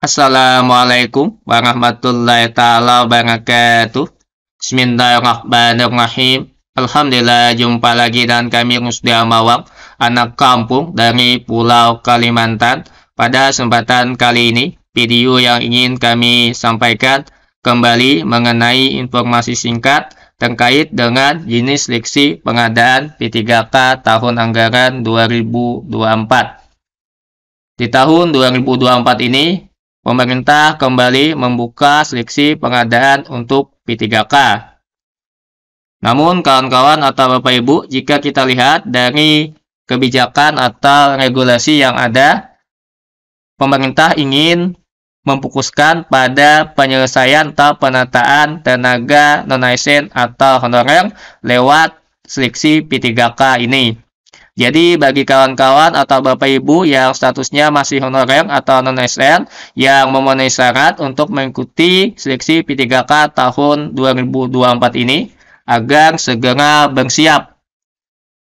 Assalamualaikum warahmatullahi taala wabarakatuh. Bismillahirrahmanirrahim. Alhamdulillah jumpa lagi dan kami Rusdi Amawang, anak kampung dari Pulau Kalimantan. Pada kesempatan kali ini, video yang ingin kami sampaikan kembali mengenai informasi singkat terkait dengan jenis leksi pengadaan P3K tahun anggaran 2024. Di tahun 2024 ini, pemerintah kembali membuka seleksi pengadaan untuk P3K. Namun, kawan-kawan atau Bapak-Ibu, jika kita lihat dari kebijakan atau regulasi yang ada, pemerintah ingin memfokuskan pada penyelesaian atau penataan tenaga non-asn atau honorer lewat seleksi P3K ini. Jadi bagi kawan-kawan atau Bapak Ibu yang statusnya masih honorer atau non ASN yang memenuhi syarat untuk mengikuti seleksi P3K tahun 2024 ini agar segera bersiap.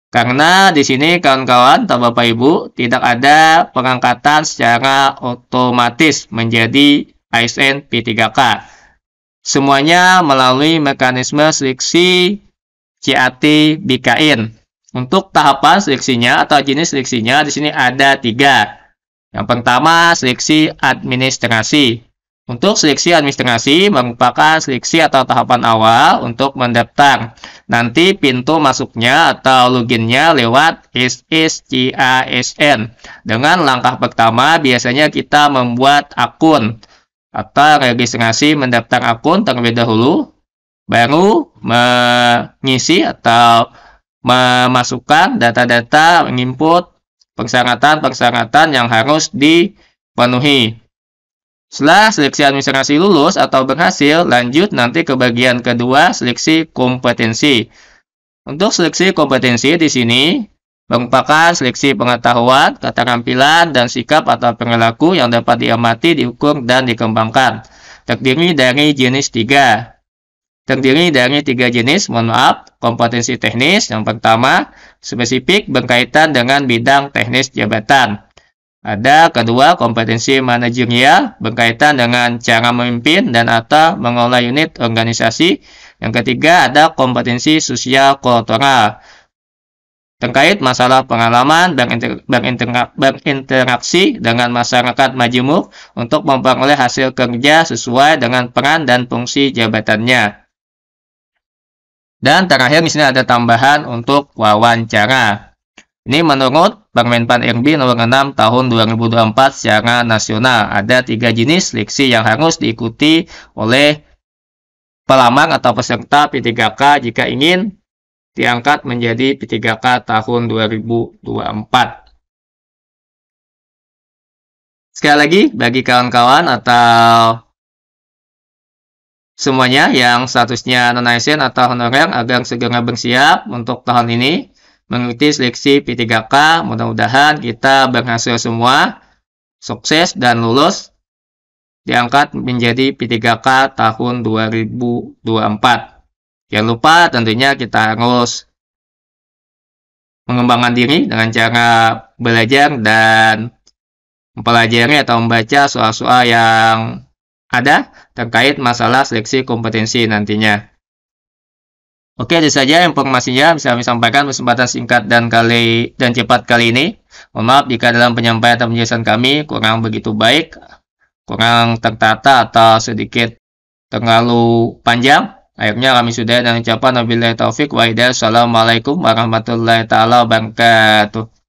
Karena di sini kawan-kawan atau Bapak Ibu tidak ada pengangkatan secara otomatis menjadi ASN P3K. Semuanya melalui mekanisme seleksi CAT BKN untuk tahapan seleksinya atau jenis seleksinya di sini ada tiga. Yang pertama seleksi administrasi. Untuk seleksi administrasi merupakan seleksi atau tahapan awal untuk mendaftar. Nanti pintu masuknya atau loginnya lewat SSCASN. Dengan langkah pertama biasanya kita membuat akun atau registrasi mendaftar akun terlebih dahulu, baru mengisi atau memasukkan data-data menginput persyaratan-persyaratan yang harus dipenuhi. Setelah seleksi administrasi lulus atau berhasil, lanjut nanti ke bagian kedua, seleksi kompetensi. Untuk seleksi kompetensi di sini merupakan seleksi pengetahuan, keterampilan, dan sikap atau perilaku yang dapat diamati, diukur, dan dikembangkan. Terdiri dari jenis tiga, terdiri dari tiga jenis, mohon maaf, kompetensi teknis. Yang pertama, spesifik berkaitan dengan bidang teknis jabatan. Ada kedua, kompetensi manajerial berkaitan dengan cara memimpin dan atau mengelola unit organisasi. Yang ketiga, ada kompetensi sosial kultural terkait masalah pengalaman dan berinter, berinteraksi dengan masyarakat majemuk untuk memperoleh hasil kerja sesuai dengan peran dan fungsi jabatannya. Dan terakhir di sini ada tambahan untuk wawancara. Ini menurut Permenpan RB nomor 6 tahun 2024 secara nasional. Ada tiga jenis seleksi yang harus diikuti oleh pelamar atau peserta P3K jika ingin diangkat menjadi P3K tahun 2024. Sekali lagi, bagi kawan-kawan atau semuanya yang statusnya non-ASN atau honorer agar segera bersiap untuk tahun ini mengikuti seleksi P3K. Mudah-mudahan kita berhasil semua, sukses dan lulus diangkat menjadi P3K tahun 2024. Jangan lupa tentunya kita harus mengembangkan diri dengan cara belajar dan mempelajari atau membaca soal-soal yang ada terkait masalah seleksi kompetensi nantinya. Oke, itu saja informasinya bisa kami sampaikan kesempatan singkat dan kali dan cepat kali ini. Mohon maaf jika dalam penyampaian atau penjelasan kami kurang begitu baik, kurang tertata atau sedikit terlalu panjang. Akhirnya kami sudah dan ucapan wabillahi taufik wa hidayah. Assalamualaikum warahmatullahi taala wabarakatuh.